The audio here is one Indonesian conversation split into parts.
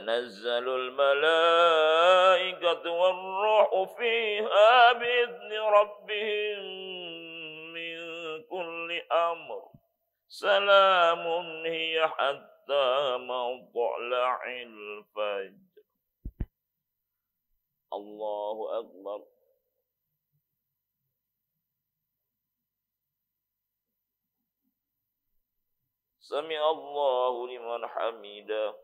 تنزل الملائكة والروح فيها بإذن ربهم من كل أمر سلام هي حتى مطلع الفجر الله أكبر سمع الله لمن حمده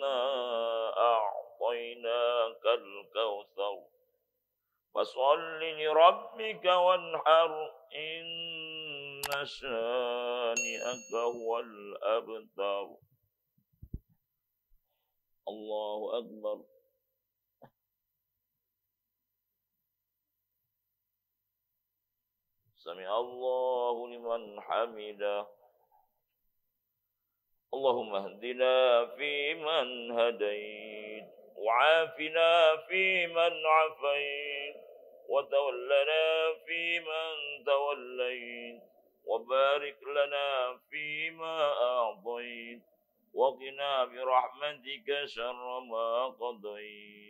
إنا أعطيناك الكوثر فصل لربك وانحر إن شانئك هو الأبتر الله أكبر سمع الله لمن حمده اللهم اهدنا فيمن هديت وعافنا فيمن عفيت وتولنا فيمن توليت وبارك لنا فيما أعطيت وقنا برحمتك شر ما قضيت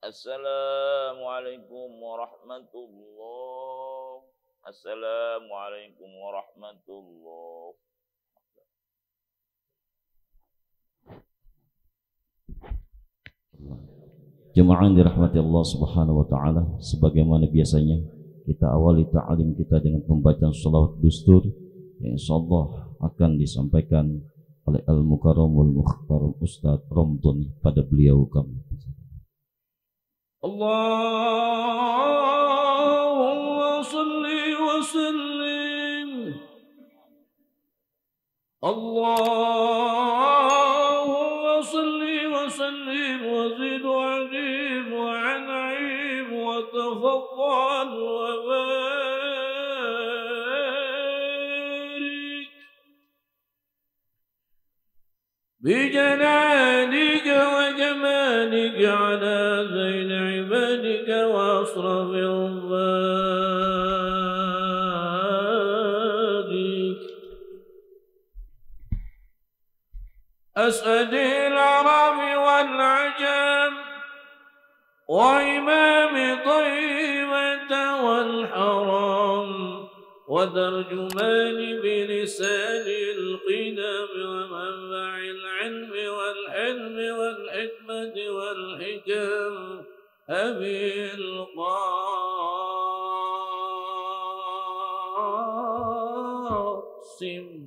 Assalamualaikum warahmatullahi Assalamualaikum warahmatullahi Jemaah dirahmati Allah Subhanahu wa taala, sebagaimana biasanya kita awali ta'lim kita dengan pembacaan salawat dustur yang insyaallah akan disampaikan oleh Al-Mukarramul Mukhtar Ustaz Romdon pada beliau kami. اللهم صل وسلم اللهم صل وسلم وزد عجيب وعنعيم وتفضل وبارك بجلالك وجمالك على زين عبادك وأصرف عبادك أسعد العرب والعجم وإمام طيبة والحرام وترجمان بلسان القدم ومن الحكمة والحكم أبي القاسم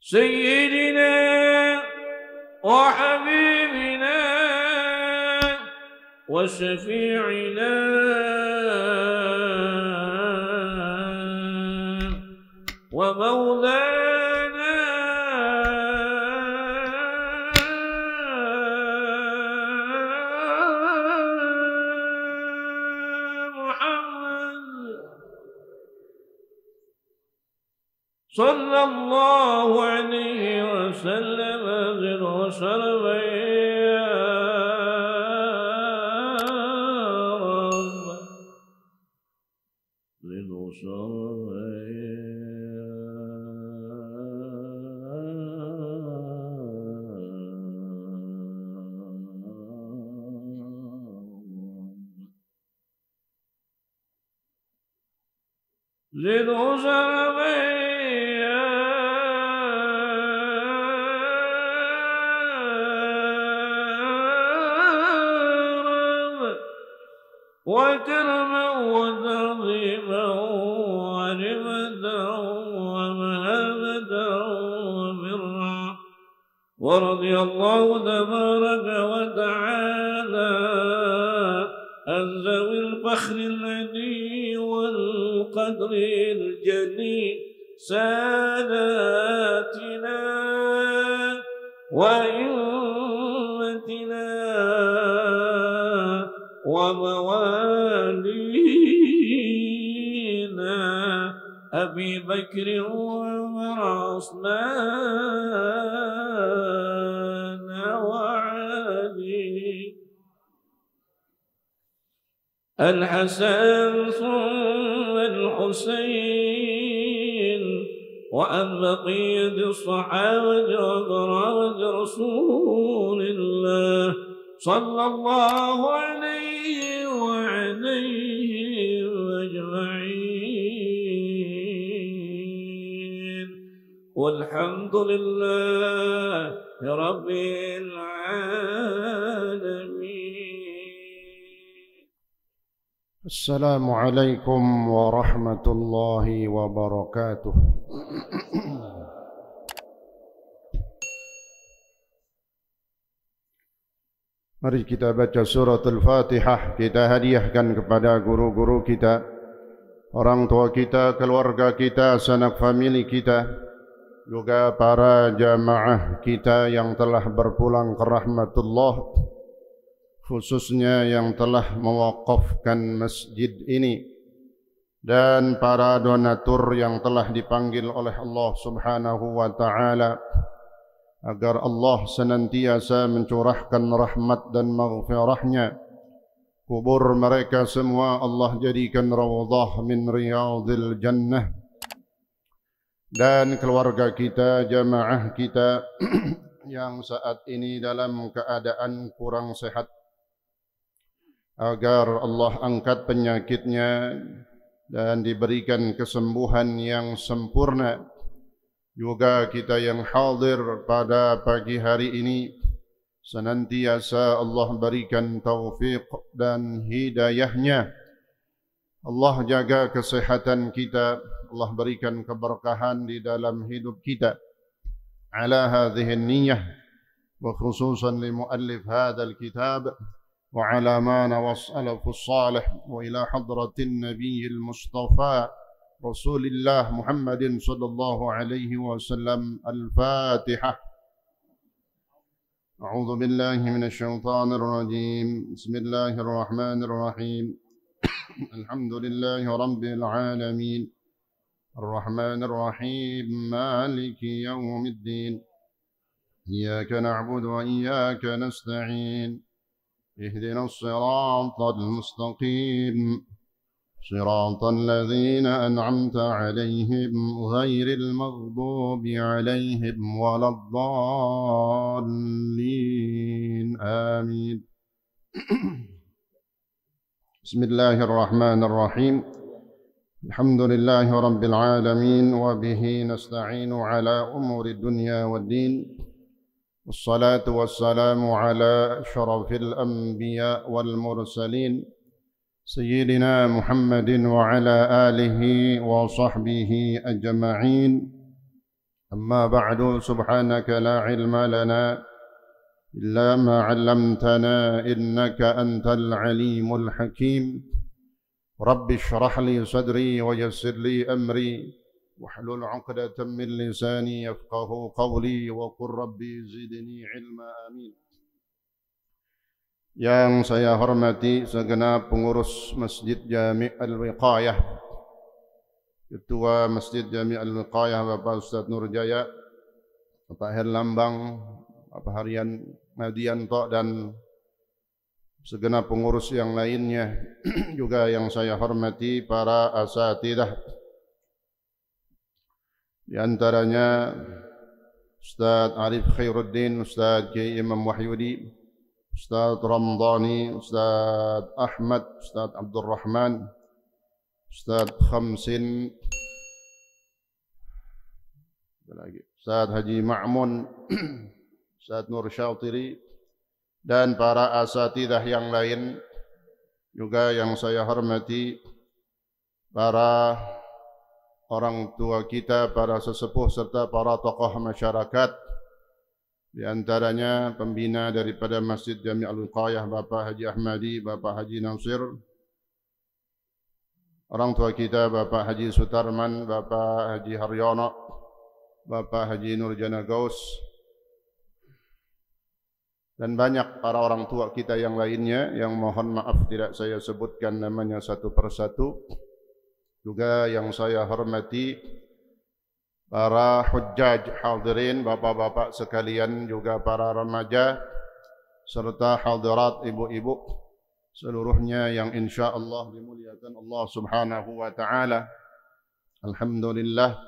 سيدنا وحبيبنا وشفيعنا Little Jean. ورضي الله تبارك وتعالى عن ذوي الفخر العلي والقدر الجلي ساداتنا وإمتنا وموالينا أبي بكر وعمر عثمان الحسن ثم الحسين وعن بقية الصحابة وكرامة رسول الله صلى الله عليه وعليه أجمعين والحمد لله رب العالمين السلام عليكم ورحمة الله وبركاته Mari kita baca surat Al-Fatihah Kita hadiahkan kepada guru-guru kita Orang tua kita, keluarga kita, sanak famili kita Juga para jamaah kita yang telah berpulang ke rahmatullah khususnya yang telah mewakafkan masjid ini dan para donatur yang telah dipanggil oleh Allah Subhanahu wa taala agar Allah senantiasa mencurahkan rahmat dan maghfirahnya kubur mereka semua Allah jadikan rawdah min riyadil jannah dan keluarga kita jamaah kita yang saat ini dalam keadaan kurang sehat agar Allah angkat penyakitnya dan diberikan kesembuhan yang sempurna. Juga kita yang hadir pada pagi hari ini senantiasa Allah berikan taufik dan hidayahnya. Allah jaga kesehatan kita, Allah berikan keberkahan di dalam hidup kita. Ala hadhihi niyyah wa khususan li muallif hadzal kitab وعلى مانا والسلف الصالح وإلى حضرة النبي المصطفى رسول الله محمد صلى الله عليه وسلم الفاتحة أعوذ بالله من الشيطان الرجيم بسم الله الرحمن الرحيم الحمد لله رب العالمين الرحمن الرحيم مالك يوم الدين إياك نعبد وإياك نستعين اهدنا الصراط المستقيم صراط الذين أنعمت عليهم غير المغضوب عليهم ولا الضالين آمين بسم الله الرحمن الرحيم الحمد لله رب العالمين وبه نستعين على أمور الدنيا والدين والصلاة والسلام على شرف الأنبياء والمرسلين سيدنا محمد وعلى آله وصحبه أجمعين أما بعد سبحانك لا علم لنا إلا ما علمتنا إنك أنت العليم الحكيم رب اشرح لي صدري ويسر لي أمري واحلل عقدة من لساني يفقه قولي وقل ربي زدني علما amin. Yang saya hormati segenap pengurus Masjid Jami' Al-Wiqayah Ketua Masjid Jami' Al-Wiqayah Bapak Ustaz Nur Jaya Bapak Herlambang Bapak Harian Madianto dan segenap pengurus yang lainnya juga yang saya hormati para asatidah Di antaranya Ustaz Arif Khairuddin, Ustaz K. Imam Wahyudi, Ustaz Ramdhani, Ustaz Ahmad, Ustaz Abdul Rahman, Ustaz Khamsin, lagi. Ustaz Haji Ma'mun, Ustaz Nur Syautiri, dan para asatidah yang lain juga yang saya hormati para orang tua kita, para sesepuh serta para tokoh masyarakat di antaranya pembina daripada Masjid Jami Al-Qayah Bapak Haji Ahmadi, Bapak Haji Nasir orang tua kita Bapak Haji Sutarman, Bapak Haji Haryono Bapak Haji Nurjana Gaus dan banyak para orang tua kita yang lainnya yang mohon maaf tidak saya sebutkan namanya satu persatu juga yang saya hormati para hujjaj hadirin bapak-bapak sekalian juga para remaja serta hadirat ibu-ibu seluruhnya yang insyaallah dimuliakan Allah Subhanahu wa taala alhamdulillah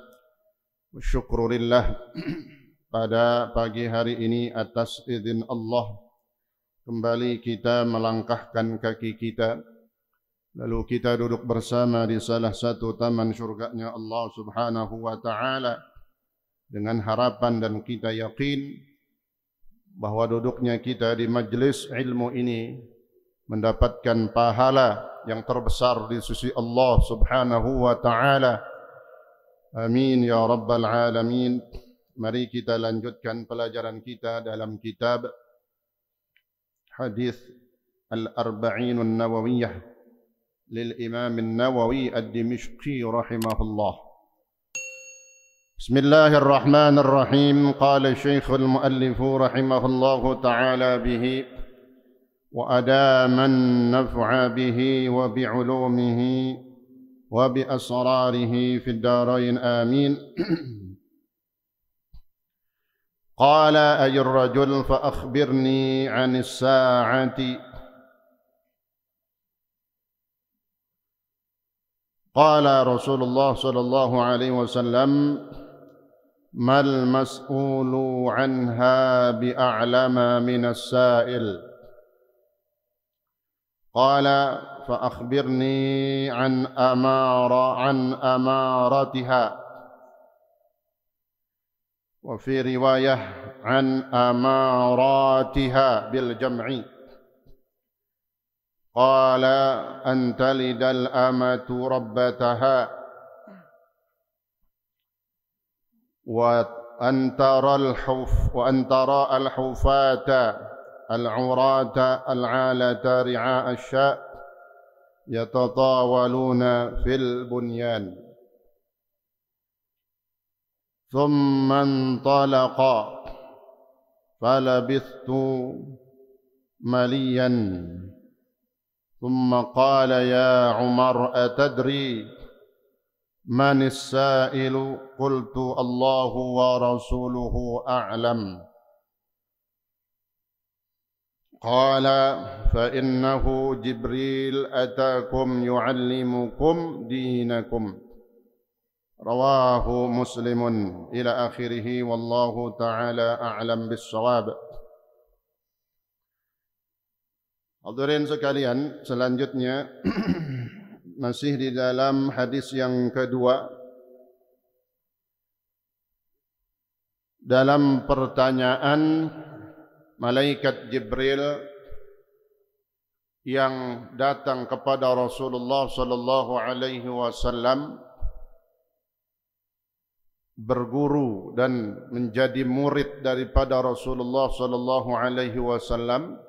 syukurillah pada pagi hari ini atas izin Allah kembali kita melangkahkan kaki kita Lalu kita duduk bersama di salah satu taman syurganya Allah subhanahu wa ta'ala dengan harapan dan kita yakin bahawa duduknya kita di majlis ilmu ini mendapatkan pahala yang terbesar di sisi Allah subhanahu wa ta'ala. Amin ya Rabbal Alamin. Mari kita lanjutkan pelajaran kita dalam kitab hadis al Arba'in Nawawiyah. al Nawawiyah. للإمام النووي الدمشقي رحمه الله بسم الله الرحمن الرحيم قال الشيخ المؤلف رحمه الله تعالى به وأدام النفع به وبعلومه وبأسراره في الدارين آمين قال أي الرجل فأخبرني عن الساعة قال رسول الله صلى الله عليه وسلم ما المسؤول عنها بأعلم من السائل قال فأخبرني عن أمار عن أمارتها وفي رواية عن أماراتها بالجمع قال أن تلد الأمة ربتها وأن ترى الحف وأن ترى الحفاة العراة العالة رعاء الشاء يتطاولون في البنيان ثم انطلق فلبثت مليا ثم قال يا عمر أتدري من السائل قلت الله ورسوله أعلم قال فإنه جبريل أتاكم يعلمكم دينكم رواه مسلم إلى آخره والله تعالى أعلم بالصواب Hadirin sekalian, selanjutnya masih di dalam hadis yang kedua dalam pertanyaan malaikat Jibril yang datang kepada Rasulullah sallallahu alaihi wasallam berguru dan menjadi murid daripada Rasulullah sallallahu alaihi wasallam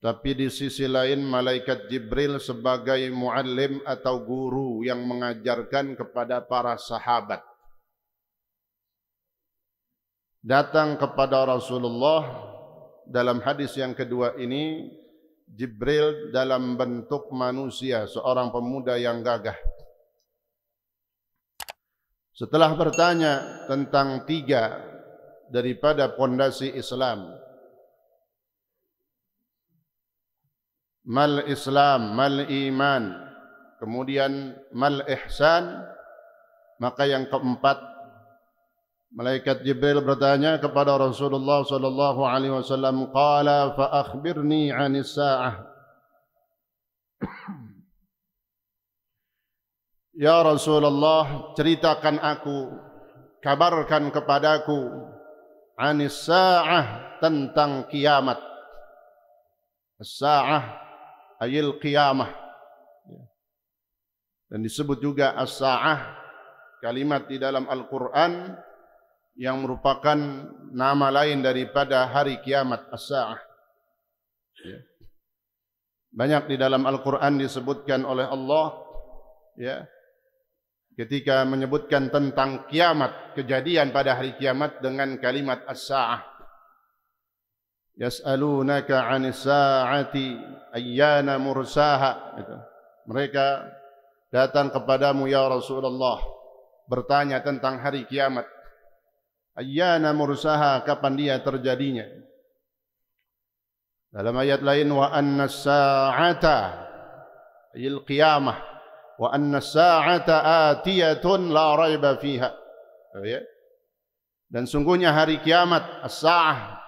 tapi di sisi lain malaikat Jibril sebagai muallim atau guru yang mengajarkan kepada para sahabat. Datang kepada Rasulullah dalam hadis yang kedua ini Jibril dalam bentuk manusia seorang pemuda yang gagah. Setelah bertanya tentang tiga daripada pondasi Islam, mal Islam, mal iman, kemudian mal ihsan, maka yang keempat Malaikat Jibril bertanya kepada Rasulullah sallallahu alaihi wasallam, "Qala fa akhbirni 'anis sa'ah." Ya Rasulullah, ceritakan aku, kabarkan kepadaku anis sa'ah tentang kiamat. As-sa'ah ayil qiyamah ya. dan disebut juga as-sa'ah kalimat di dalam Al-Qur'an yang merupakan nama lain daripada hari kiamat as-sa'ah ya. banyak di dalam Al-Qur'an disebutkan oleh Allah ya ketika menyebutkan tentang kiamat kejadian pada hari kiamat dengan kalimat as-sa'ah yas'alunaka 'anis saati ayyana mursaha gitu. mereka datang kepadamu ya Rasulullah bertanya tentang hari kiamat ayyana mursaha kapan dia terjadinya dalam ayat lain wa anna sa'ata ayil qiyamah wa anna sa'ata atiyatun la raiba fiha. Oh, ya. Dan sungguhnya hari kiamat as-sa'ah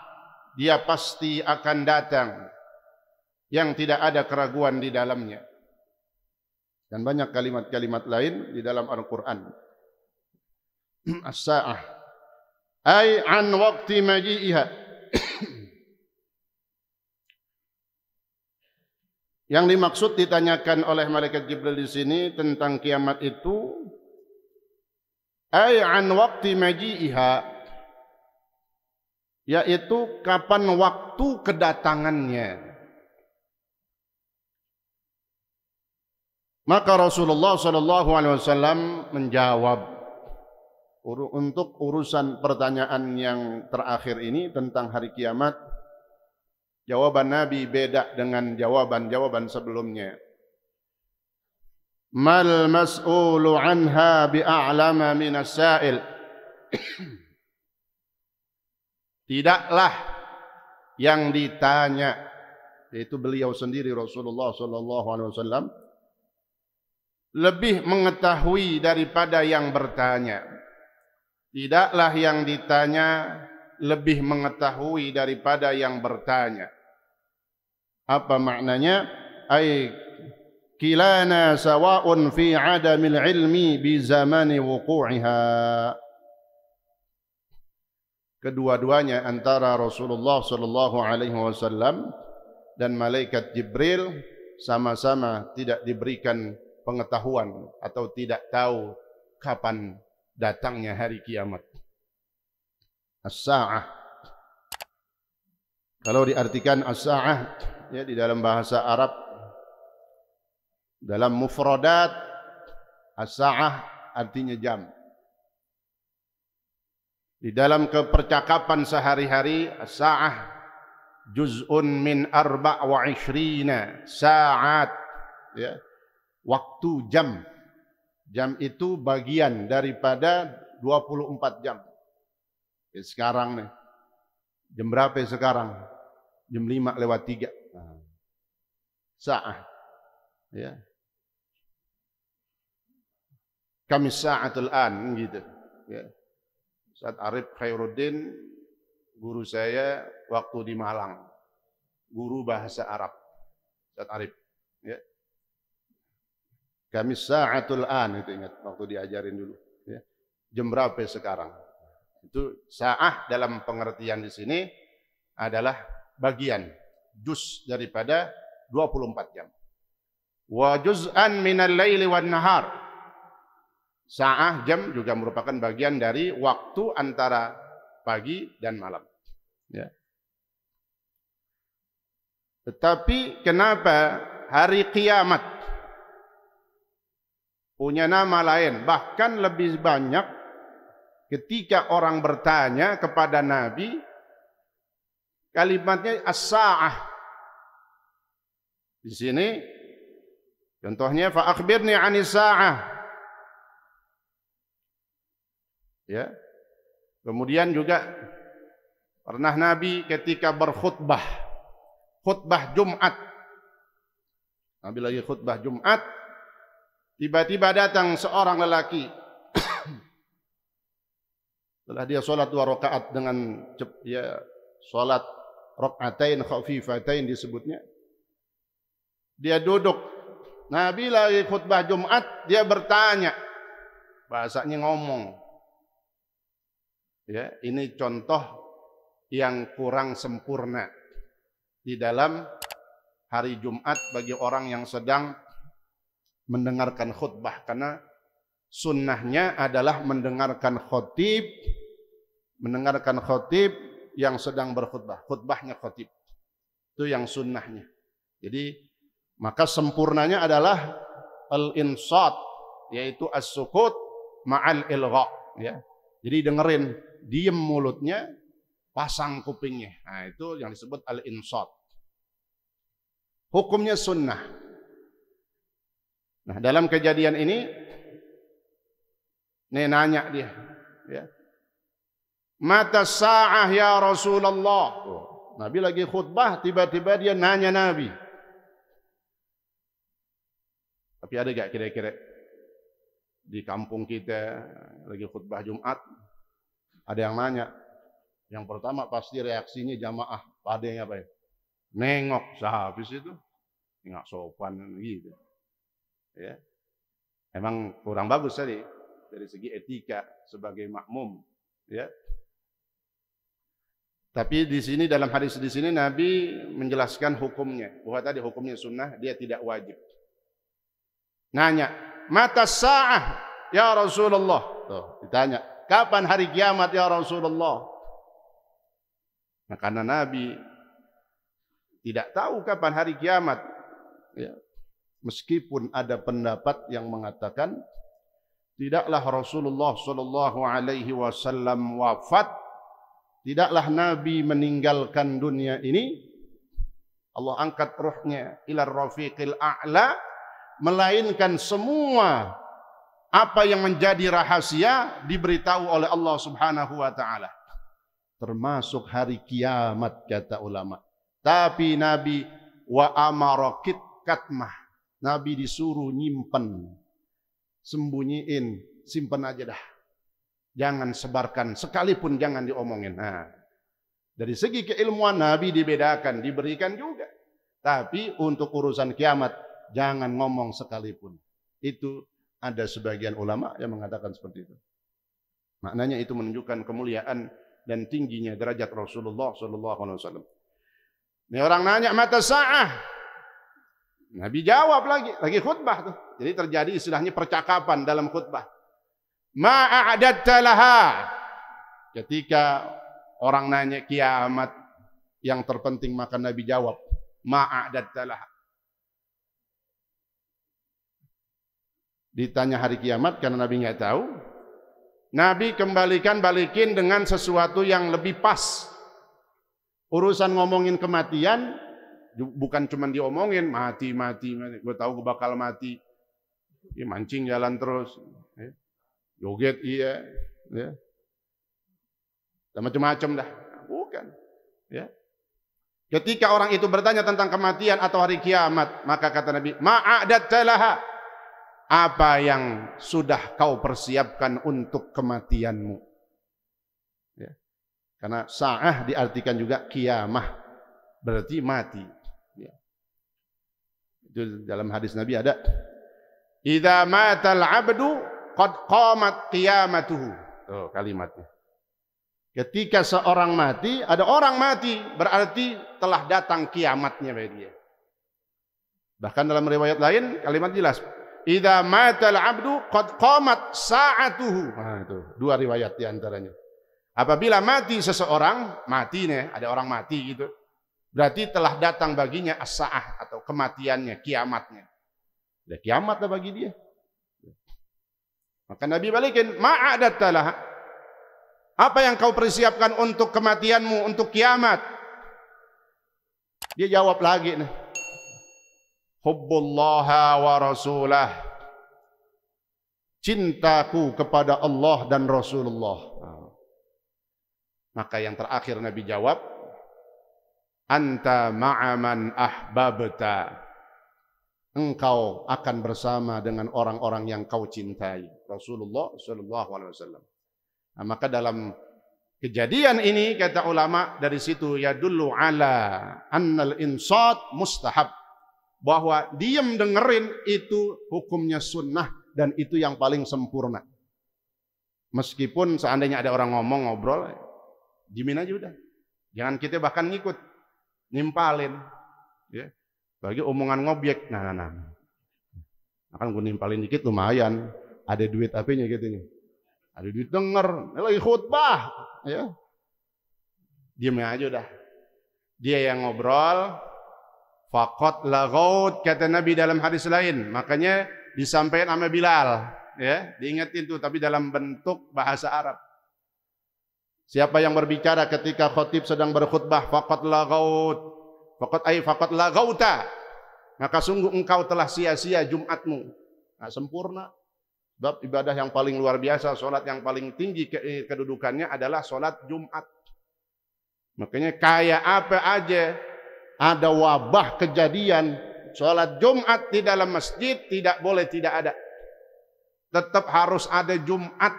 dia pasti akan datang yang tidak ada keraguan di dalamnya. Dan banyak kalimat-kalimat lain di dalam Al-Quran. As-sa'ah. Ay an waqti maji'iha. Yang dimaksud ditanyakan oleh malaikat Jibril di sini tentang kiamat itu ay an waqti maji'iha yaitu kapan waktu kedatangannya. Maka Rasulullah Shallallahu Alaihi Wasallam menjawab untuk urusan pertanyaan yang terakhir ini tentang hari kiamat. Jawaban Nabi beda dengan jawaban-jawaban sebelumnya. Mal mas'ulu anha bi'a'lama minas sa'il. Tidaklah yang ditanya yaitu beliau sendiri Rasulullah sallallahu alaihi wasallam lebih mengetahui daripada yang bertanya. Tidaklah yang ditanya lebih mengetahui daripada yang bertanya. Apa maknanya? Ai kilana sawa'un fi 'adamil ilmi bi zamani wuqu'iha kedua-duanya antara Rasulullah sallallahu alaihi wasallam dan malaikat Jibril sama-sama tidak diberikan pengetahuan atau tidak tahu kapan datangnya hari kiamat. As-sa'ah. Kalau diartikan as-sa'ah ya di dalam bahasa Arab dalam mufradat as-sa'ah artinya jam. Di dalam kepercakapan sehari-hari, sa'ah juz'un min arba' wa ishrina sa'at. Ya. Waktu jam. Jam itu bagian daripada 24 jam. Ya, sekarang nih. Jam berapa ya sekarang? Jam 5 lewat 3. Nah. Sa'ah. Ya. Kami sa'atul an gitu. Ya. Ustaz Arif Khairuddin, guru saya waktu di Malang, guru bahasa Arab. Ustaz Arif. Ya. Kami sa'atul an, itu ingat waktu diajarin dulu. Ya. Jam berapa sekarang? Itu sa'ah dalam pengertian di sini adalah bagian, juz daripada 24 jam. Wa juz'an minal laili wan nahar. Sa'ah jam juga merupakan bagian dari waktu antara pagi dan malam. Ya. Tetapi kenapa hari kiamat punya nama lain, bahkan lebih banyak ketika orang bertanya kepada Nabi, kalimatnya as-sa'ah. Di sini contohnya fa 'anis sa'ah. Ya. Kemudian juga pernah Nabi ketika berkhutbah khutbah Jumat. Nabi lagi khutbah Jumat, tiba-tiba datang seorang lelaki. Setelah dia sholat dua rakaat dengan ya sholat rakaatain khafifatain disebutnya. Dia duduk. Nabi lagi khutbah Jumat, dia bertanya. Bahasanya ngomong. Ya, ini contoh yang kurang sempurna di dalam hari Jumat bagi orang yang sedang mendengarkan khutbah karena sunnahnya adalah mendengarkan khutib mendengarkan khutib yang sedang berkhutbah khutbahnya khutib itu yang sunnahnya jadi maka sempurnanya adalah al insat yaitu as-sukut ma'al ilgha ya jadi dengerin diem mulutnya, pasang kupingnya. Nah, itu yang disebut al-insot. Hukumnya sunnah. Nah, dalam kejadian ini, nih nanya dia, ya. Mata sa'ah ya Rasulullah. Oh, Nabi lagi khutbah, tiba-tiba dia nanya Nabi. Tapi ada gak kira-kira di kampung kita lagi khutbah Jumat, ada yang nanya. Yang pertama pasti reaksinya jamaah. pada yang apa ya? Nengok sehabis itu. Ya, nggak sopan gitu. Ya. Emang kurang bagus tadi dari segi etika sebagai makmum. Ya. Tapi di sini dalam hadis di sini Nabi menjelaskan hukumnya. Bahwa tadi hukumnya sunnah, dia tidak wajib. Nanya, mata sah ya Rasulullah. Tuh, ditanya, Kapan hari kiamat ya Rasulullah? Nah, karena Nabi tidak tahu kapan hari kiamat. Ya. Meskipun ada pendapat yang mengatakan tidaklah Rasulullah Shallallahu Alaihi Wasallam wafat, tidaklah Nabi meninggalkan dunia ini. Allah angkat ruhnya ilar rafiqil a'la melainkan semua apa yang menjadi rahasia diberitahu oleh Allah Subhanahu wa taala. Termasuk hari kiamat kata ulama. Tapi Nabi wa amarakit katmah. Nabi disuruh nyimpen. Sembunyiin, simpen aja dah. Jangan sebarkan, sekalipun jangan diomongin. Nah, dari segi keilmuan Nabi dibedakan, diberikan juga. Tapi untuk urusan kiamat, jangan ngomong sekalipun. Itu ada sebagian ulama yang mengatakan seperti itu. Maknanya itu menunjukkan kemuliaan dan tingginya derajat Rasulullah sallallahu alaihi wasallam. Ini orang nanya mata sa'ah. Nabi jawab lagi, lagi khutbah tuh. Jadi terjadi istilahnya percakapan dalam khutbah. Ma'adatta laha. Ketika orang nanya kiamat yang terpenting maka Nabi jawab, ma'adatta laha. ditanya hari kiamat karena Nabi nggak tahu. Nabi kembalikan balikin dengan sesuatu yang lebih pas. Urusan ngomongin kematian bukan cuma diomongin mati mati, mati. gue tahu gue bakal mati. Ya, mancing jalan terus, ya. joget iya, ya. macam-macam dah. Bukan, ya. Ketika orang itu bertanya tentang kematian atau hari kiamat, maka kata Nabi, ma'adat celah apa yang sudah kau persiapkan untuk kematianmu. Ya. Karena sa'ah diartikan juga kiamah, berarti mati. Ya. Itu dalam hadis Nabi ada, Iza matal abdu qad qamat qiyamatuhu. Tuh oh, kalimatnya. Ketika seorang mati, ada orang mati, berarti telah datang kiamatnya bagi dia. Bahkan dalam riwayat lain kalimat jelas, Idza matal abdu qad qamat sa'atuhu. Nah, itu dua riwayat di antaranya. Apabila mati seseorang, mati nih, ada orang mati gitu. Berarti telah datang baginya as-sa'ah atau kematiannya, kiamatnya. Ya kiamat lah bagi dia. Maka Nabi balikin, ma'adatalah. Apa yang kau persiapkan untuk kematianmu, untuk kiamat? Dia jawab lagi nih hubbullaha wa rasulah cintaku kepada Allah dan Rasulullah ah. maka yang terakhir Nabi jawab anta ma'aman ahbabta engkau akan bersama dengan orang-orang yang kau cintai Rasulullah sallallahu alaihi wasallam nah, maka dalam Kejadian ini kata ulama dari situ ya dulu ala annal insat mustahab bahwa diam dengerin itu hukumnya sunnah dan itu yang paling sempurna. Meskipun seandainya ada orang ngomong ngobrol, dimin aja udah. Jangan kita bahkan ngikut, nimpalin. Ya. Bagi omongan ngobjek, nah, nah, nah. Akan nah, gue nimpalin dikit lumayan. Ada duit apinya gitu nih. Ada duit denger, lagi khutbah. Ya. Diam aja udah. Dia yang ngobrol, Fakot lagaut kata Nabi dalam hadis lain. Makanya disampaikan sama Bilal, ya, diingetin tuh tapi dalam bentuk bahasa Arab. Siapa yang berbicara ketika khotib sedang berkhutbah fakot lagaut, fakot ay fakot lagauta, maka sungguh engkau telah sia-sia Jumatmu. Nah, sempurna. Sebab ibadah yang paling luar biasa, solat yang paling tinggi eh, kedudukannya adalah solat Jumat. Makanya kaya apa aja ada wabah kejadian sholat Jumat di dalam masjid tidak boleh tidak ada. Tetap harus ada Jumat.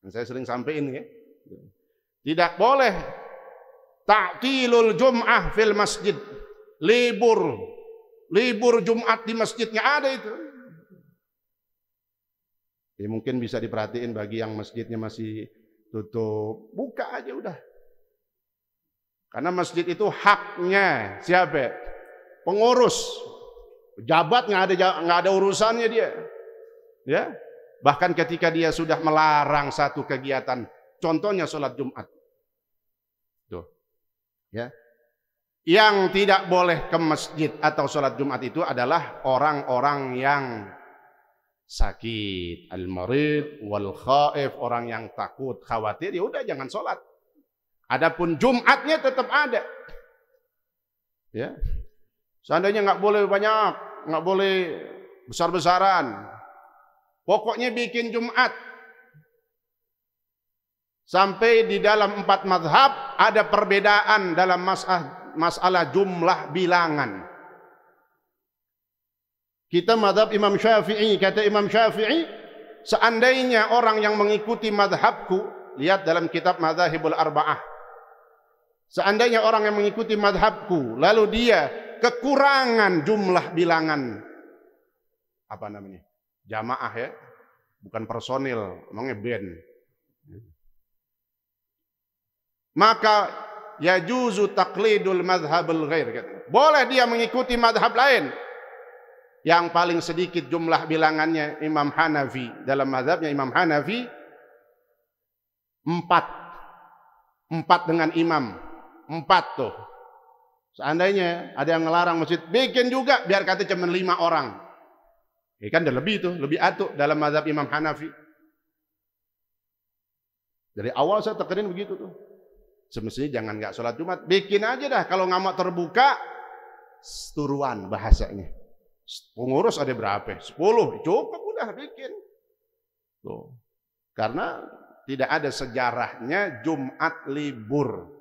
Dan saya sering sampaikan ya. Tidak boleh ta'tilul Jum'ah fil masjid. Libur. Libur Jumat di masjidnya ada itu. Ya mungkin bisa diperhatiin bagi yang masjidnya masih tutup, buka aja udah. Karena masjid itu haknya siapa? Pengurus. Pejabat nggak ada nggak ada urusannya dia. Ya. Bahkan ketika dia sudah melarang satu kegiatan, contohnya sholat Jumat. Tuh. Ya. Yang tidak boleh ke masjid atau sholat Jumat itu adalah orang-orang yang sakit, al-marid, wal khaif, orang yang takut, khawatir, ya udah jangan sholat. Adapun Jumatnya tetap ada. Ya. Seandainya nggak boleh banyak, nggak boleh besar-besaran. Pokoknya bikin Jumat. Sampai di dalam empat mazhab ada perbedaan dalam masalah, masalah jumlah bilangan. Kita madhab Imam Syafi'i, kata Imam Syafi'i, seandainya orang yang mengikuti madhabku, lihat dalam kitab Madhahibul Arba'ah, Seandainya orang yang mengikuti madhabku, lalu dia kekurangan jumlah bilangan apa namanya jamaah ya, bukan personil, emangnya band. Maka ya juzu taklidul madhabul ghair. Boleh dia mengikuti madhab lain. Yang paling sedikit jumlah bilangannya Imam Hanafi. Dalam madhabnya Imam Hanafi, empat. Empat dengan imam. Empat tuh. Seandainya ada yang ngelarang masjid, bikin juga biar kata cuma lima orang. Ya kan udah lebih tuh lebih atuk dalam mazhab Imam Hanafi. Dari awal saya tekenin begitu tuh. Semestinya jangan nggak sholat Jumat, bikin aja dah. Kalau nggak mau terbuka, turuan bahasanya. Pengurus ada berapa? Sepuluh, cukup udah bikin. Tuh. Karena tidak ada sejarahnya Jumat libur.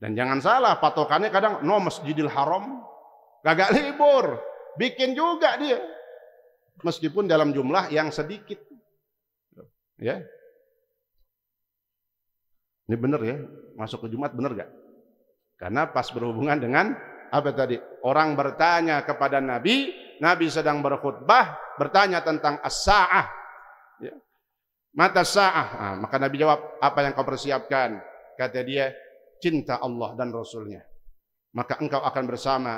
Dan jangan salah, patokannya kadang no masjidil haram, Gagak libur, bikin juga dia. Meskipun dalam jumlah yang sedikit. Ya. Ini benar ya, masuk ke Jumat benar gak? Karena pas berhubungan dengan apa tadi? Orang bertanya kepada Nabi, Nabi sedang berkhutbah, bertanya tentang as-sa'ah. Ya. Mata sa'ah. Nah, maka Nabi jawab, apa yang kau persiapkan? Kata dia, cinta Allah dan Rasulnya. Maka engkau akan bersama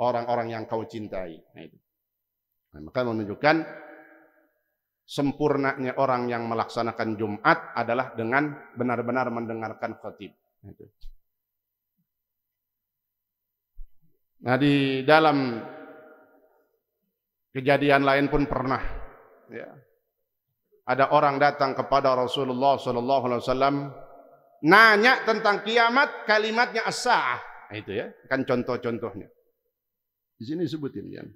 orang-orang yang kau cintai. Nah, itu. Nah, maka menunjukkan sempurnanya orang yang melaksanakan Jumat adalah dengan benar-benar mendengarkan khatib. Nah, nah di dalam kejadian lain pun pernah ya, ada orang datang kepada Rasulullah saw nanya tentang kiamat kalimatnya asah itu ya kan contoh-contohnya di sini sebutin kan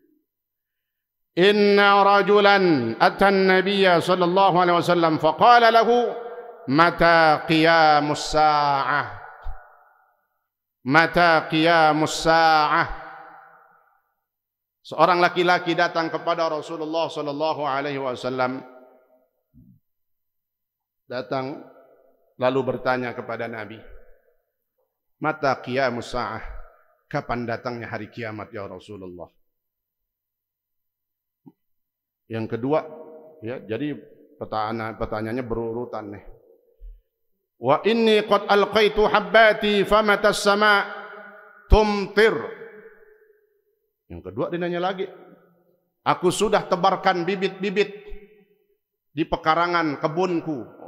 Inna rajulan atan nabiyya sallallahu alaihi wasallam faqala lahu mata qiyamus saah mata qiyamus saah Seorang laki-laki datang kepada Rasulullah sallallahu alaihi wasallam datang lalu bertanya kepada Nabi, Mata qiyamus sa'ah, kapan datangnya hari kiamat ya Rasulullah? Yang kedua, ya, jadi pertanyaannya berurutan nih. Wa inni qad alqaitu habbati famata sama tumtir. Yang kedua dinanya lagi. Aku sudah tebarkan bibit-bibit di pekarangan kebunku.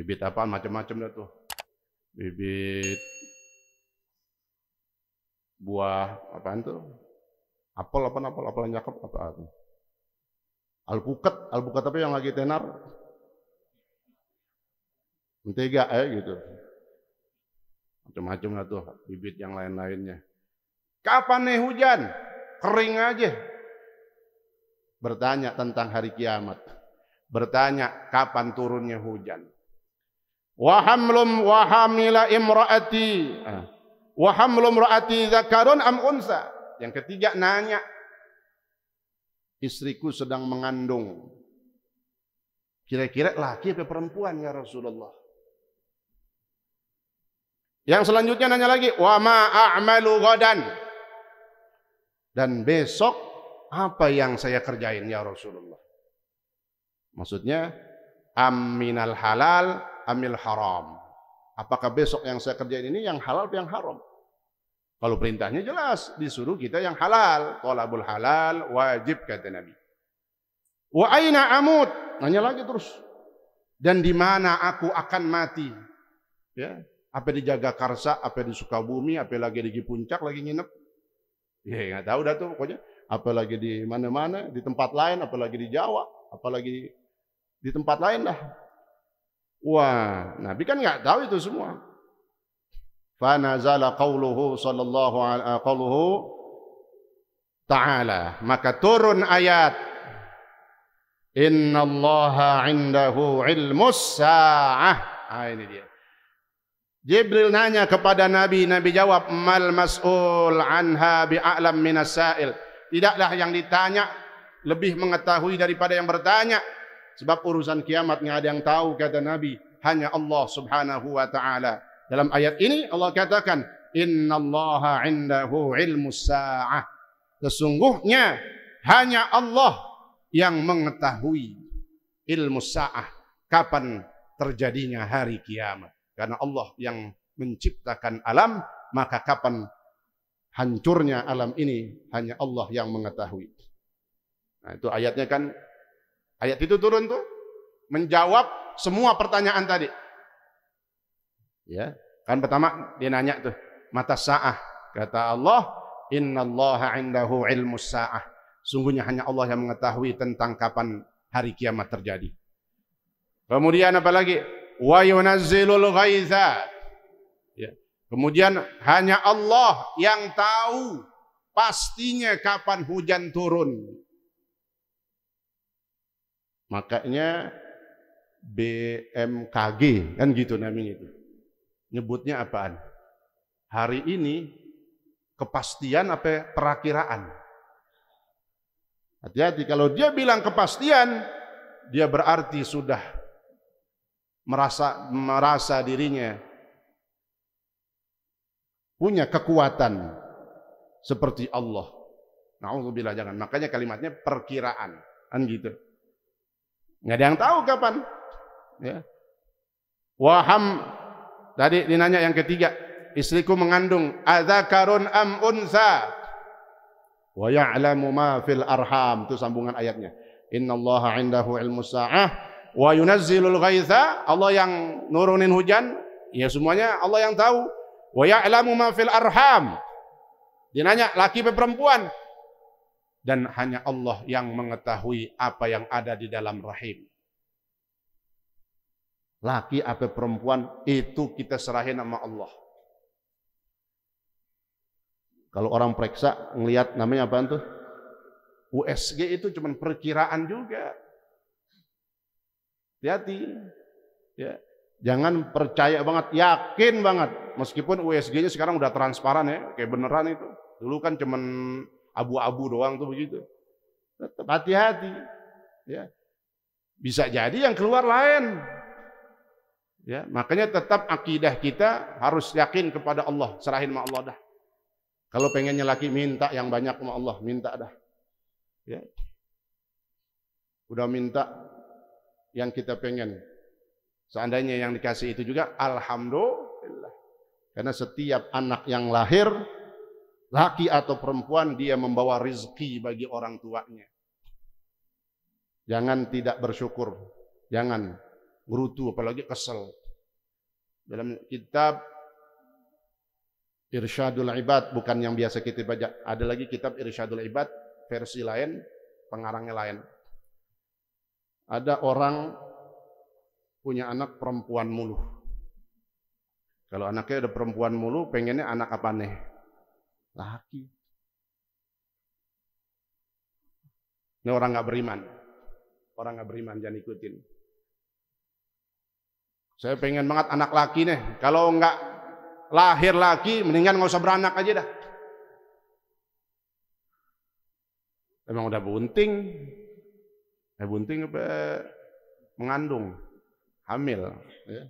Bibit apa macam-macam dah tuh. Bibit buah apa tuh? Apel apa apel apel yang cakep apa? Alpukat, alpukat apa yang lagi tenar? Mentega eh gitu. Macam-macam lah tuh bibit yang lain-lainnya. Kapan nih hujan? Kering aja. Bertanya tentang hari kiamat. Bertanya kapan turunnya hujan wa hamlum wa hamila imraati ah. wa hamlum raati zakarun am unsa yang ketiga nanya istriku sedang mengandung kira-kira laki atau perempuan ya Rasulullah yang selanjutnya nanya lagi wa ma a'malu ghadan dan besok apa yang saya kerjain ya Rasulullah maksudnya amminal halal amil haram. Apakah besok yang saya kerjain ini yang halal atau yang haram? Kalau perintahnya jelas, disuruh kita yang halal. Tolabul halal wajib kata Nabi. Wa aina amut? Nanya lagi terus. Dan di mana aku akan mati? Ya, apa di Jaga Karsa, apa di Sukabumi, apa lagi di Puncak lagi nginep. Ya nggak tahu dah tuh pokoknya. Apalagi di mana-mana, di tempat lain, apalagi di Jawa, apalagi di tempat lain lah. Wah, Nabi kan nggak tahu itu semua. Fanazala qauluhu sallallahu alaihi eh, qauluhu ta'ala. Maka turun ayat Inna Allah indahu ilmus sa'ah. Ah, ini dia. Jibril nanya kepada Nabi, Nabi jawab, "Mal mas'ul anha bi'alam minas sa'il." Tidaklah yang ditanya lebih mengetahui daripada yang bertanya. Sebab urusan kiamat nggak ada yang tahu kata Nabi, hanya Allah Subhanahu wa taala. Dalam ayat ini Allah katakan, "Inna Allah 'indahu ilmus sa'ah." Sesungguhnya hanya Allah yang mengetahui ilmu sa'ah kapan terjadinya hari kiamat. Karena Allah yang menciptakan alam, maka kapan hancurnya alam ini hanya Allah yang mengetahui. Nah, itu ayatnya kan Ayat itu turun tuh menjawab semua pertanyaan tadi. Ya, kan pertama dia nanya tuh mata saah. Kata Allah, "Innallaha 'indahu ilmu saah." Sungguhnya hanya Allah yang mengetahui tentang kapan hari kiamat terjadi. Kemudian apa lagi? Wa yunazzilul ghaiza. Ya. Kemudian hanya Allah yang tahu pastinya kapan hujan turun. Makanya BMKG kan gitu namanya itu. Nyebutnya apaan? Hari ini kepastian apa perakiraan? Hati-hati kalau dia bilang kepastian, dia berarti sudah merasa merasa dirinya punya kekuatan seperti Allah. Nah, bilang jangan. Makanya kalimatnya perkiraan. Kan gitu. Nggak ada yang tahu kapan. Ya. Waham tadi dinanya yang ketiga, istriku mengandung adzakarun am unsa. Wa ya'lamu ma fil arham. Itu sambungan ayatnya. Inna Allah indahu ilmu sa'ah wa yunazzilul ghaitha. Allah yang nurunin hujan, ya semuanya Allah yang tahu. Wa ya'lamu ma fil arham. Dinanya laki pe perempuan, dan hanya Allah yang mengetahui apa yang ada di dalam rahim. Laki apa perempuan itu kita serahin sama Allah. Kalau orang periksa ngelihat namanya apa tuh? USG itu cuma perkiraan juga. Hati-hati. Ya. Jangan percaya banget, yakin banget. Meskipun USG-nya sekarang udah transparan ya, kayak beneran itu. Dulu kan cuman abu-abu doang tuh begitu. Tetap hati-hati. Ya. Bisa jadi yang keluar lain. Ya, makanya tetap akidah kita harus yakin kepada Allah, serahin sama Allah dah. Kalau pengennya laki minta yang banyak sama Allah, minta dah. Ya. Udah minta yang kita pengen. Seandainya yang dikasih itu juga alhamdulillah. Karena setiap anak yang lahir laki atau perempuan dia membawa rizki bagi orang tuanya. Jangan tidak bersyukur, jangan gerutu apalagi kesel. Dalam kitab Irsyadul Ibad bukan yang biasa kita baca. Ada lagi kitab Irsyadul Ibad versi lain, pengarangnya lain. Ada orang punya anak perempuan mulu. Kalau anaknya ada perempuan mulu, pengennya anak apa nih? laki. Ini orang nggak beriman. Orang nggak beriman jangan ikutin. Saya pengen banget anak laki nih. Kalau nggak lahir laki, mendingan nggak usah beranak aja dah. Emang udah bunting? Eh bunting apa? Eh, mengandung, hamil. Ya.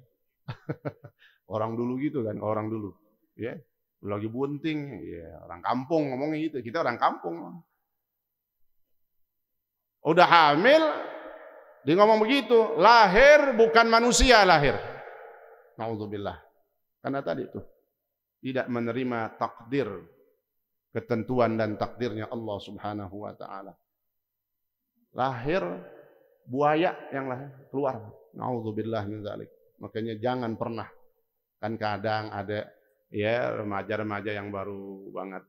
orang dulu gitu kan, orang dulu. Ya lagi bunting, ya orang kampung ngomongnya gitu. Kita orang kampung. Udah hamil, dia ngomong begitu. Lahir bukan manusia lahir. Alhamdulillah, Karena tadi itu tidak menerima takdir ketentuan dan takdirnya Allah Subhanahu wa taala. Lahir buaya yang lahir keluar. Alhamdulillah Makanya jangan pernah kan kadang ada ya remaja-remaja yang baru banget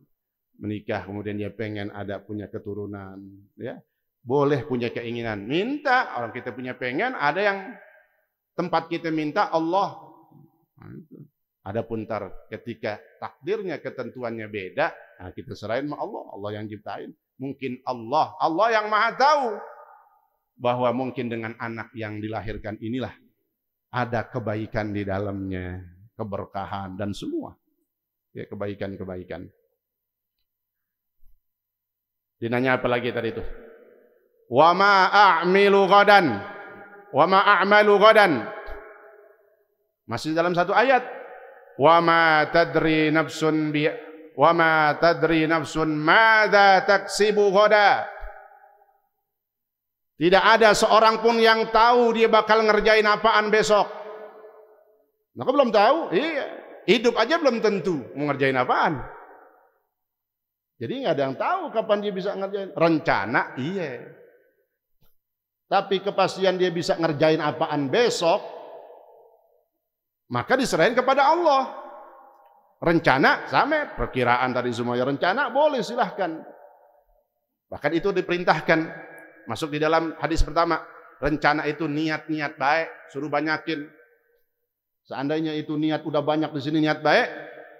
menikah kemudian dia pengen ada punya keturunan ya boleh punya keinginan minta orang kita punya pengen ada yang tempat kita minta Allah nah, ada pun tar ketika takdirnya ketentuannya beda, nah kita serahin sama Allah, Allah yang ciptain. Mungkin Allah, Allah yang maha tahu bahwa mungkin dengan anak yang dilahirkan inilah ada kebaikan di dalamnya keberkahan dan semua ya kebaikan-kebaikan. Dinanya apa lagi tadi itu? Wa ma a'milu ghadan. Wa ma a'malu ghadan. Masih dalam satu ayat. Wa ma tadri nafsun bi wa ma tadri nafsun madza taksibu ghada. Tidak ada seorang pun yang tahu dia bakal ngerjain apaan besok. Nah, belum tahu? Iya. Hidup aja belum tentu mengerjain apaan. Jadi nggak ada yang tahu kapan dia bisa ngerjain. Rencana iya. Tapi kepastian dia bisa ngerjain apaan besok, maka diserahin kepada Allah. Rencana sama, perkiraan tadi semuanya rencana boleh silahkan. Bahkan itu diperintahkan masuk di dalam hadis pertama. Rencana itu niat-niat baik, suruh banyakin Seandainya itu niat udah banyak di sini niat baik,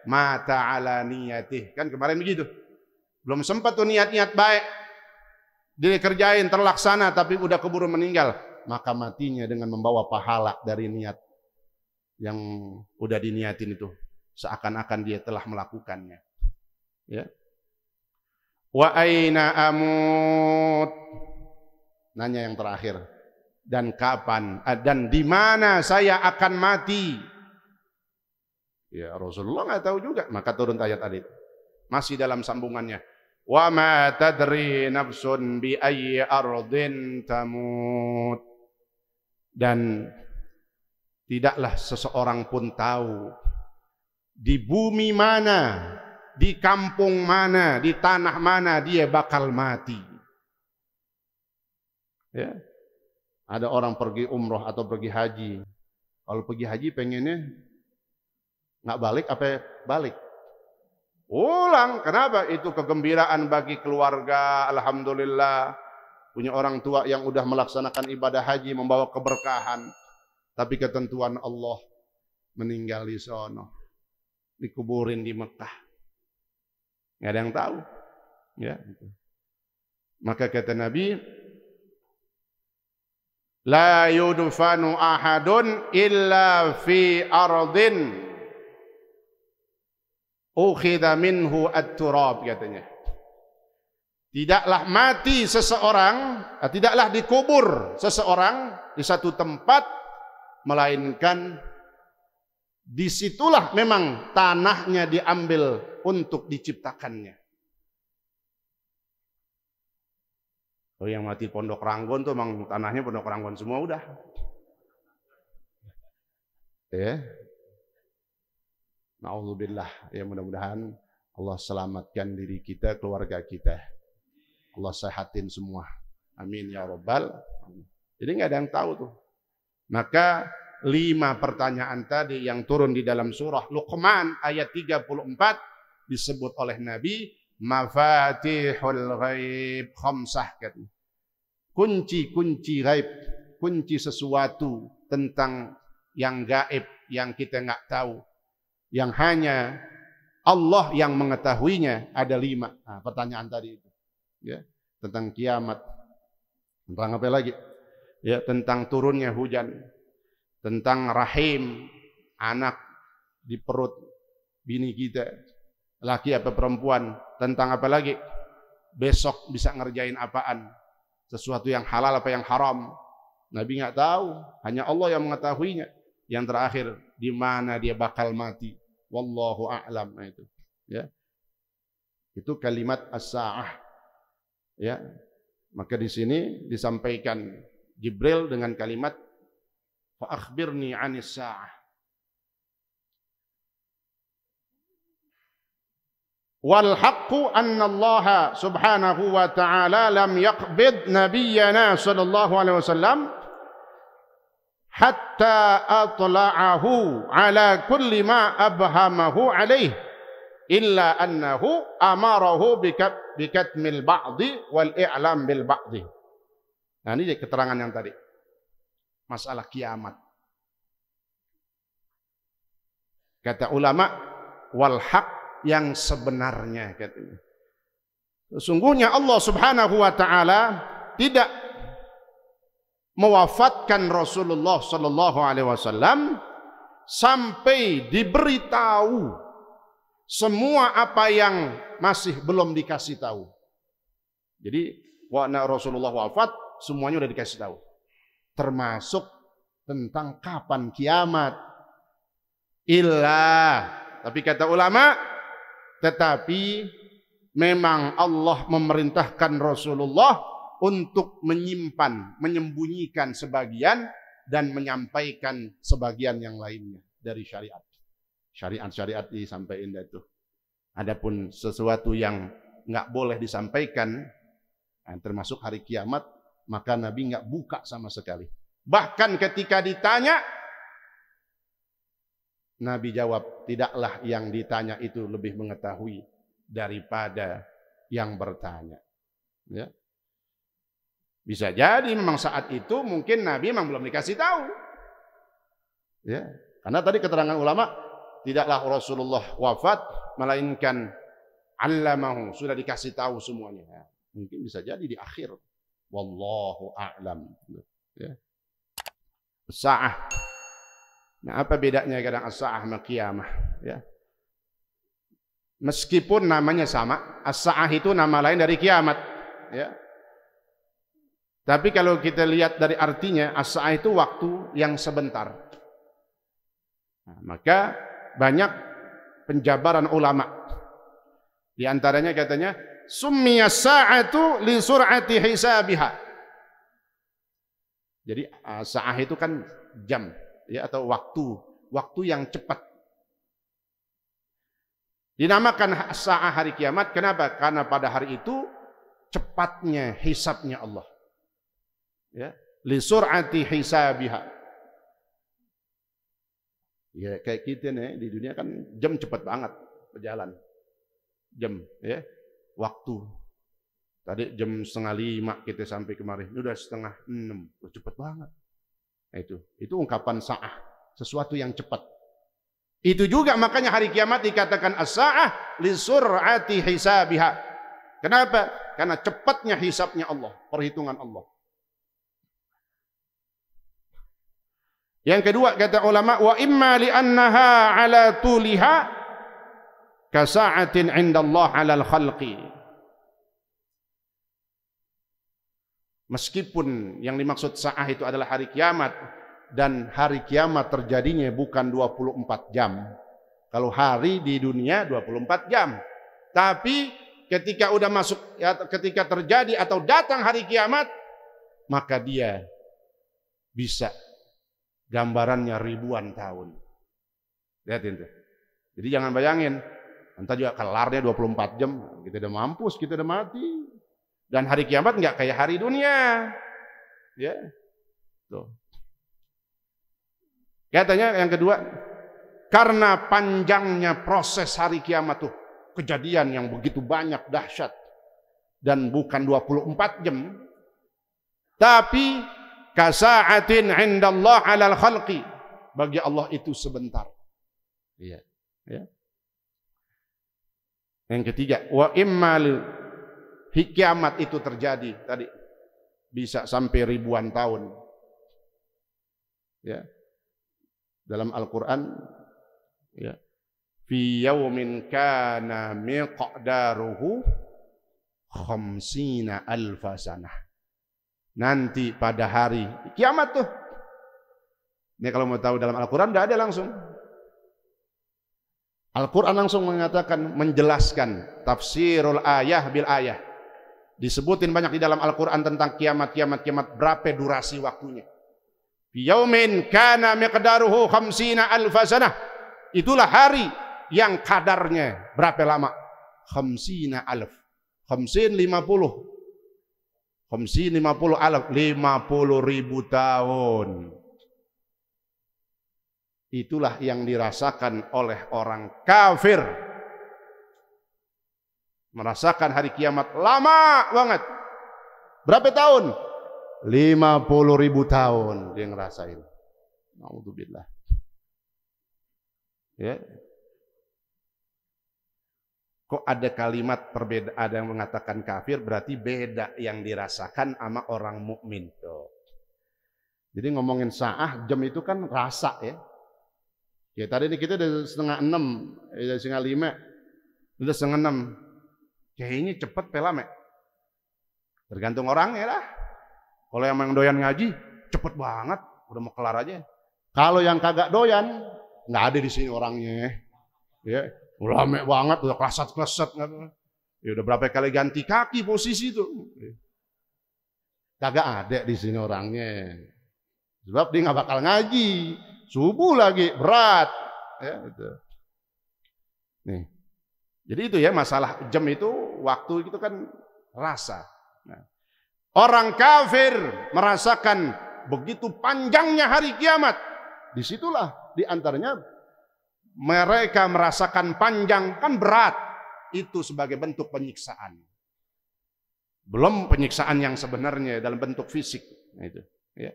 mata ala niatih. Kan kemarin begitu. Belum sempat tuh niat-niat baik dikerjain terlaksana tapi udah keburu meninggal, maka matinya dengan membawa pahala dari niat yang udah diniatin itu seakan-akan dia telah melakukannya. Ya. Wa aina amut. Nanya yang terakhir dan kapan eh, dan di mana saya akan mati. Ya Rasulullah nggak tahu juga, maka turun ayat tadi. Masih dalam sambungannya. Wa ma tadri nafsun bi ayyi ardin tamut. Dan tidaklah seseorang pun tahu di bumi mana, di kampung mana, di tanah mana dia bakal mati. Ya, ada orang pergi umroh atau pergi haji. Kalau pergi haji pengennya nggak balik apa balik? Ulang, kenapa? Itu kegembiraan bagi keluarga, Alhamdulillah. Punya orang tua yang sudah melaksanakan ibadah haji, membawa keberkahan. Tapi ketentuan Allah meninggal di sana. Dikuburin di Mekah. Nggak ada yang tahu. Ya, gitu. Maka kata Nabi, la yudfanu ahadun illa fi ardin ukhidha minhu at-turab katanya tidaklah mati seseorang eh, tidaklah dikubur seseorang di satu tempat melainkan disitulah memang tanahnya diambil untuk diciptakannya Kalau oh, yang mati Pondok Ranggon tuh emang tanahnya Pondok Ranggon semua udah. Ya. Nauzubillah. Ya mudah-mudahan Allah selamatkan diri kita, keluarga kita. Allah sehatin semua. Amin ya rabbal. Jadi nggak ada yang tahu tuh. Maka lima pertanyaan tadi yang turun di dalam surah Luqman ayat 34 disebut oleh Nabi mafatihul ghaib khamsah katanya. Kunci-kunci ghaib, kunci sesuatu tentang yang gaib yang kita nggak tahu. Yang hanya Allah yang mengetahuinya ada lima. Nah, pertanyaan tadi itu. Ya, tentang kiamat. Tentang apa lagi? Ya, tentang turunnya hujan. Tentang rahim anak di perut bini kita laki apa perempuan, tentang apa lagi? Besok bisa ngerjain apaan? Sesuatu yang halal apa yang haram? Nabi nggak tahu, hanya Allah yang mengetahuinya. Yang terakhir, di mana dia bakal mati? Wallahu a'lam nah, itu. Ya. Itu kalimat as-sa'ah. Ya. Maka di sini disampaikan Jibril dengan kalimat fa akhbirni anis sa'ah. والحق أن الله سبحانه وتعالى لم يقبض نبينا صلى الله عليه وسلم حتى أطلعه على كل ما أبهمه عليه إلا أنه أمره amarahu bikatmil ba'di wal Nah ini keterangan yang tadi. Masalah kiamat. Kata ulama wal haq yang sebenarnya katanya. Sesungguhnya Allah Subhanahu wa taala tidak mewafatkan Rasulullah sallallahu alaihi wasallam sampai diberitahu semua apa yang masih belum dikasih tahu. Jadi wakna Rasulullah wafat semuanya sudah dikasih tahu. Termasuk tentang kapan kiamat. Illa. Tapi kata ulama, tetapi memang Allah memerintahkan Rasulullah untuk menyimpan, menyembunyikan sebagian dan menyampaikan sebagian yang lainnya dari syariat. Syariat-syariat disampaikan itu. Adapun sesuatu yang nggak boleh disampaikan, eh, termasuk hari kiamat, maka Nabi nggak buka sama sekali. Bahkan ketika ditanya, Nabi jawab, tidaklah yang ditanya itu lebih mengetahui daripada yang bertanya. Ya. Bisa jadi memang saat itu mungkin Nabi memang belum dikasih tahu. Ya. Karena tadi keterangan ulama, tidaklah Rasulullah wafat, melainkan allamahu, sudah dikasih tahu semuanya. Ya. Mungkin bisa jadi di akhir. Wallahu a'lam. Ya. Sa'ah Nah, apa bedanya kadang as-sa'ah sama qiyamah? Ya. Meskipun namanya sama, as-sa'ah itu nama lain dari kiamat, ya. Tapi kalau kita lihat dari artinya, as-sa'ah itu waktu yang sebentar. Nah, maka banyak penjabaran ulama. Di antaranya katanya, "Summiya sa'atu li sur'ati hisabiha." Jadi, as-sa'ah itu kan jam, ya atau waktu, waktu yang cepat. Dinamakan saat hari kiamat kenapa? Karena pada hari itu cepatnya hisabnya Allah. Ya, li sur'ati hisabiha. Ya kayak kita nih di dunia kan jam cepat banget berjalan. Jam ya, waktu. Tadi jam setengah lima kita sampai kemarin, ini udah setengah enam, Cepat banget. Nah, itu itu ungkapan sa'ah, sesuatu yang cepat. Itu juga makanya hari kiamat dikatakan as-sa'ah li sur'ati hisabiha. Kenapa? Karena cepatnya hisabnya Allah, perhitungan Allah. Yang kedua kata ulama wa imma li annaha ala tuliha kasa'atin 'inda Allah 'ala al-khalqi. Meskipun yang dimaksud sa'ah itu adalah hari kiamat dan hari kiamat terjadinya bukan 24 jam. Kalau hari di dunia 24 jam. Tapi ketika udah masuk ya, ketika terjadi atau datang hari kiamat maka dia bisa gambarannya ribuan tahun. Lihat itu. Jadi jangan bayangin, entah juga kelarnya 24 jam, kita udah mampus, kita udah mati. Dan hari kiamat nggak kayak hari dunia. Ya. Tuh. Katanya yang kedua, karena panjangnya proses hari kiamat tuh, kejadian yang begitu banyak dahsyat dan bukan 24 jam, tapi kasaatin indallah alal khalqi bagi Allah itu sebentar. Iya. Ya. Yang ketiga, wa immal kiamat itu terjadi tadi bisa sampai ribuan tahun. Ya. Dalam Al-Qur'an ya. Fi yaumin kana miqdaruhu khamsina alfa sanah. Nanti pada hari kiamat tuh. Ini kalau mau tahu dalam Al-Qur'an enggak ada langsung. Al-Quran langsung mengatakan, menjelaskan tafsirul ayah bil ayah Disebutin banyak di dalam Al-Quran tentang kiamat, kiamat, kiamat. Berapa durasi waktunya. Yaumin kana miqdaruhu khamsina alfasanah. Itulah hari yang kadarnya. Berapa lama? Khamsina alf. Khamsin lima puluh. Khamsin lima puluh alf. Lima puluh ribu tahun. Itulah yang dirasakan oleh orang kafir merasakan hari kiamat lama banget. Berapa tahun? 50 ribu tahun dia ngerasain. Alhamdulillah. Ya. Kok ada kalimat perbeda, ada yang mengatakan kafir berarti beda yang dirasakan sama orang mukmin. Jadi ngomongin saah jam itu kan rasa ya. Ya tadi ini kita dari setengah enam, dari setengah lima, dari setengah enam, Kayaknya cepet pelame. Tergantung orang ya lah. Kalau yang doyan ngaji, cepet banget. Udah mau kelar aja. Kalau yang kagak doyan, nggak ada di sini orangnya. Ya, ulame banget, udah kelasat kleset Ya udah berapa kali ganti kaki posisi itu. Ya. Kagak ada di sini orangnya. Sebab dia nggak bakal ngaji. Subuh lagi, berat. Ya, gitu. Nih. Jadi itu ya masalah jam itu waktu itu kan rasa. Nah, orang kafir merasakan begitu panjangnya hari kiamat. Disitulah diantaranya mereka merasakan panjang kan berat. Itu sebagai bentuk penyiksaan. Belum penyiksaan yang sebenarnya dalam bentuk fisik. Nah, itu. Ya.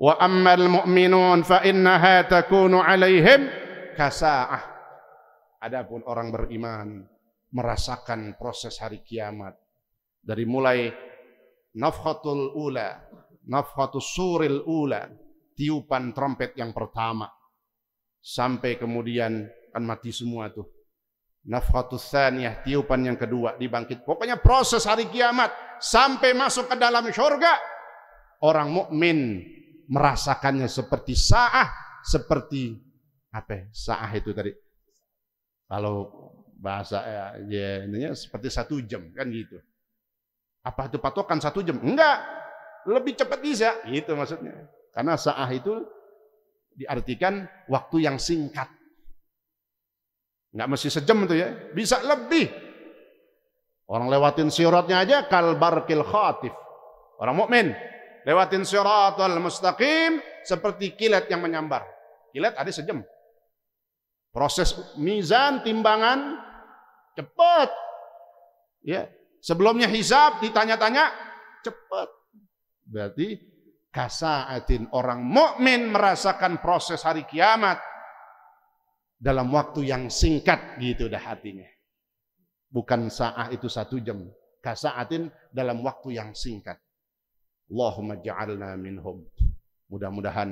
Wa ammal mu'minun fa innaha takunu alaihim kasa'ah. Adapun orang beriman merasakan proses hari kiamat. Dari mulai nafhatul ula, nafhatul suril ula, tiupan trompet yang pertama. Sampai kemudian akan mati semua tuh. Nafhatus saniyah, tiupan yang kedua dibangkit. Pokoknya proses hari kiamat sampai masuk ke dalam syurga. Orang mukmin merasakannya seperti sa'ah, seperti apa? Ya? Sa'ah itu tadi. Kalau bahasa eh, ya, ya seperti satu jam kan gitu. Apa itu patokan satu jam? Enggak, lebih cepat bisa itu maksudnya. Karena saah itu diartikan waktu yang singkat. Enggak mesti sejam itu ya, bisa lebih. Orang lewatin siratnya aja kil khatif. Orang mukmin lewatin wal mustaqim seperti kilat yang menyambar. Kilat ada sejam. Proses mizan timbangan Cepat. Ya. Sebelumnya hisab ditanya-tanya, cepat. Berarti kasaatin orang mukmin merasakan proses hari kiamat dalam waktu yang singkat gitu dah hatinya. Bukan saat itu satu jam. Kasaatin dalam waktu yang singkat. Allahumma ja'alna minhum. Mudah-mudahan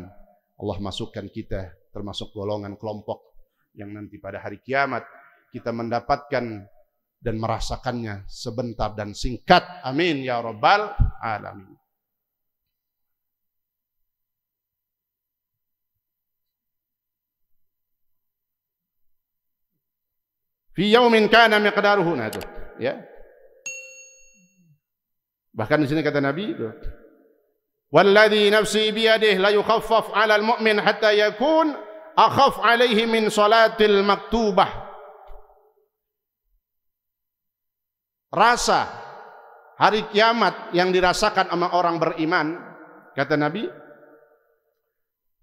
Allah masukkan kita termasuk golongan kelompok yang nanti pada hari kiamat kita mendapatkan dan merasakannya sebentar dan singkat. Amin ya rabbal alamin. Fi yaumin kana miqdaruhu nah ya. Bahkan di sini kata Nabi itu Walladhi nafsi biyadih la yukhaffaf 'ala al-mu'min hatta yakun akhaf 'alayhi min salatil maktubah rasa hari kiamat yang dirasakan sama orang beriman, kata Nabi,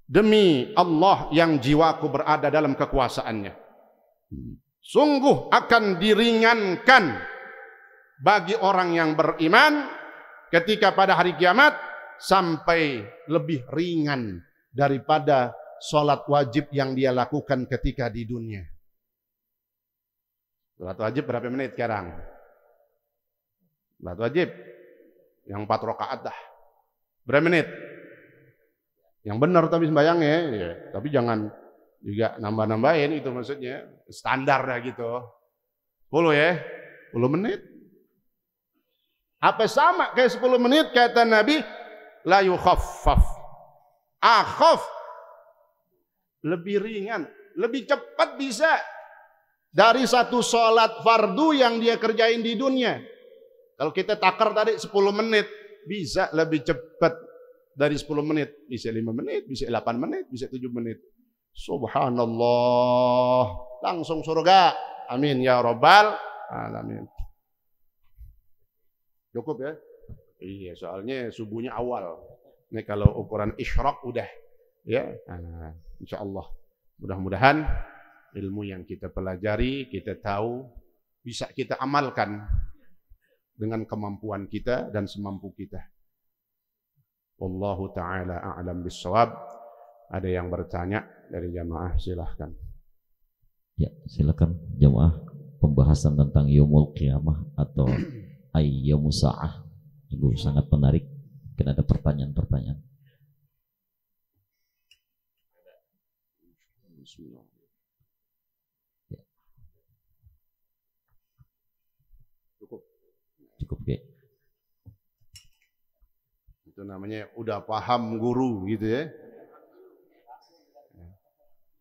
demi Allah yang jiwaku berada dalam kekuasaannya. Sungguh akan diringankan bagi orang yang beriman ketika pada hari kiamat sampai lebih ringan daripada sholat wajib yang dia lakukan ketika di dunia. Sholat wajib berapa menit sekarang? Salat wajib. Yang empat rakaat dah. Berapa menit? Yang benar tapi sembayangnya, ya. tapi jangan juga nambah-nambahin itu maksudnya. Standar dah gitu. 10 ya, 10 menit. Apa sama kayak 10 menit kata Nabi, la yukhaffaf. Akhaf lebih ringan, lebih cepat bisa dari satu sholat fardu yang dia kerjain di dunia. Kalau kita takar tadi 10 menit, bisa lebih cepat dari 10 menit. Bisa 5 menit, bisa 8 menit, bisa 7 menit. Subhanallah. Langsung surga. Amin ya robbal alamin. Cukup ya? Iya, soalnya subuhnya awal. Ini kalau ukuran isyraq udah ya. insya insyaallah mudah-mudahan ilmu yang kita pelajari kita tahu bisa kita amalkan dengan kemampuan kita dan semampu kita. Wallahu taala a'lam bissawab. Ada yang bertanya dari jamaah silahkan. Ya, silakan jamaah pembahasan tentang yaumul qiyamah atau ayyamus saah. Itu sangat menarik. Karena ada pertanyaan-pertanyaan. Bismillahirrahmanirrahim. cukup kayak itu namanya udah paham guru gitu ya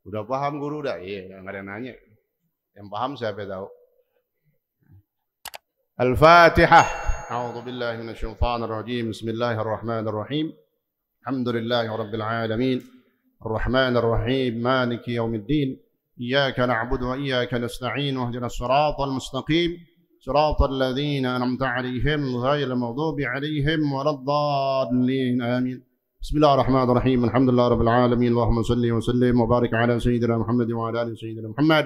udah paham guru udah iya nggak ada yang nanya yang paham siapa tahu Al-Fatihah A'udzu billahi minasyaitonir rajim Bismillahirrahmanirrahim Alhamdulillahi rabbil alamin Arrahmanir rahim Maliki yaumiddin إياك نعبد وإياك نستعين واهدنا الصراط المستقيم صراط الذين أنعمت عليهم غير المغضوب عليهم ولا الضالين آمين بسم الله الرحمن الرحيم الحمد لله رب العالمين اللهم صل وسلم وبارك على سيدنا محمد وعلى آل سيدنا محمد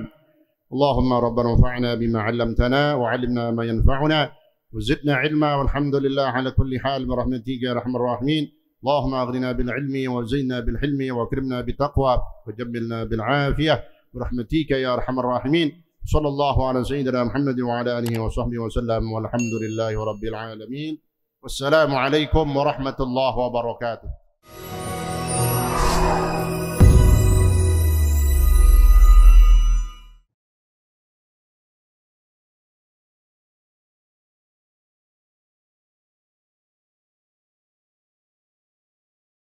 اللهم ربنا انفعنا بما علمتنا وعلمنا ما ينفعنا وزدنا علما والحمد لله على كل حال برحمتك يا أرحم الراحمين اللهم أغننا بالعلم وزينا بالحلم وأكرمنا بالتقوى وجملنا بالعافية برحمتك يا أرحم الراحمين صلى الله على سيدنا محمد وعلى آله وصحبه وسلم والحمد لله رب العالمين والسلام عليكم ورحمة الله وبركاته